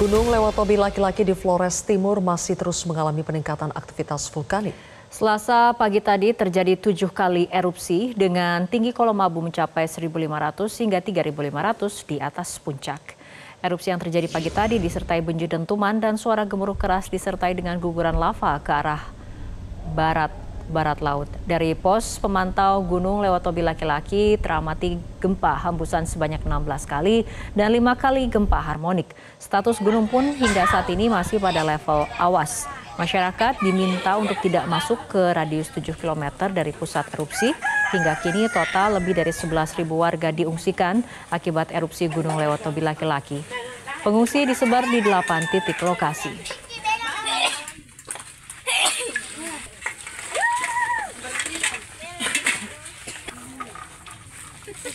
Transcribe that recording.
Gunung Tobi laki-laki di Flores Timur masih terus mengalami peningkatan aktivitas vulkanik. Selasa pagi tadi terjadi tujuh kali erupsi dengan tinggi kolom abu mencapai 1.500 hingga 3.500 di atas puncak. Erupsi yang terjadi pagi tadi disertai bunyi dentuman dan suara gemuruh keras disertai dengan guguran lava ke arah barat barat laut. Dari pos pemantau gunung Tobi laki-laki teramati gempa hembusan sebanyak 16 kali dan lima kali gempa harmonik. Status gunung pun hingga saat ini masih pada level awas. Masyarakat diminta untuk tidak masuk ke radius 7 km dari pusat erupsi. Hingga kini total lebih dari 11.000 warga diungsikan akibat erupsi Gunung Tobi laki-laki. Pengungsi disebar di 8 titik lokasi.